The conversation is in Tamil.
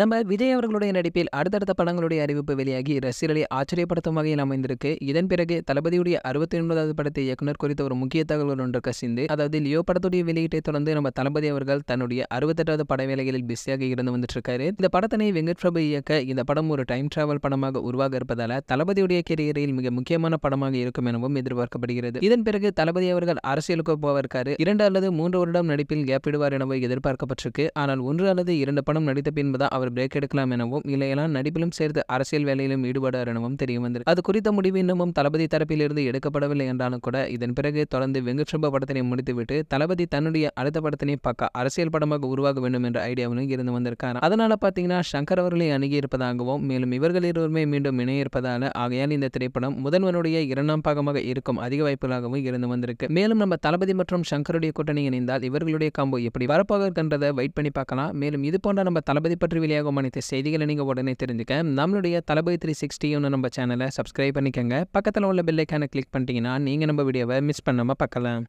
நம்ம விஜய் அவர்களுடைய நடிப்பில் அடுத்தடுத்த படங்களுடைய அறிவிப்பு வெளியாகி ரசிகர்களை ஆச்சரியப்படுத்தும் வகையில் அமைந்திருக்கு இதன் பிறகு தளபதியுடைய அறுபத்தி ஒன்பதாவது படத்தை இயக்குனர் குறித்த ஒரு முக்கிய தகவல்கள் ஒன்று கசிந்து அதாவது லியோ படத்துடைய வெளியீட்டை தொடர்ந்து நம்ம தளபதி அவர்கள் தன்னுடைய அறுபத்தெட்டாவது பட வேலைகளில் பிஸியாக இருந்து வந்துட்டு இருக்காரு இந்த படத்தினை வெங்கட் பிரபு இயக்க இந்த படம் ஒரு டைம் டிராவல் படமாக உருவாக இருப்பதால தளபதியுடைய கெரியரில் மிக முக்கியமான படமாக இருக்கும் எனவும் எதிர்பார்க்கப்படுகிறது இதன் பிறகு தளபதி அவர்கள் அரசியலுக்கு போக இரண்டு அல்லது மூன்று வருடம் நடிப்பில் கேப் எனவும் எதிர்பார்க்கப்பட்டிருக்கு ஆனால் ஒன்று அல்லது இரண்டு படம் நடித்த பின்புதான் அவர் பிரேக் எடுக்கலாம் எனவும் இல்லையெல்லாம் நடிப்பிலும் சேர்த்து அரசியல் வேலையிலும் ஈடுபடுவார் எனவும் தெரிய வந்தது அது குறித்த முடிவு இன்னமும் தளபதி தரப்பிலிருந்து எடுக்கப்படவில்லை என்றாலும் கூட இதன் பிறகு தொடர்ந்து வெங்கட்சபா படத்தினை முடித்துவிட்டு தளபதி தன்னுடைய அடுத்த படத்தினை பக்கா அரசியல் படமாக உருவாக வேண்டும் என்ற ஐடியாவிலும் இருந்து வந்திருக்காரு அதனால பாத்தீங்கன்னா சங்கர் அவர்களை அணுகியிருப்பதாகவும் மேலும் இவர்கள் இருவருமே மீண்டும் இணைய இருப்பதால ஆகையால் இந்த திரைப்படம் முதல்வனுடைய இரண்டாம் பாகமாக இருக்கும் அதிக வாய்ப்புகளாகவும் இருந்து வந்திருக்கு மேலும் நம்ம தளபதி மற்றும் சங்கருடைய கூட்டணி இணைந்தால் இவர்களுடைய காம்போ எப்படி வரப்போக என்றதை வெயிட் பண்ணி பார்க்கலாம் மேலும் இது போன்ற நம்ம தளபதி பற்றி வெளியாகும் அனைத்து செய்திகளை நீங்கள் உடனே தெரிஞ்சுக்க நம்மளுடைய தளபதி த்ரீ சிக்ஸ்டி ஒன்று நம்ம சேனலை சப்ஸ்கிரைப் பண்ணிக்கோங்க பக்கத்தில் உள்ள பெல்லைக்கான கிளிக் பண்ணிட்டீங்கன்னா நீங்கள் நம்ம வீடியோவை மிஸ் பண்ணாமல் பார்க்கலாம்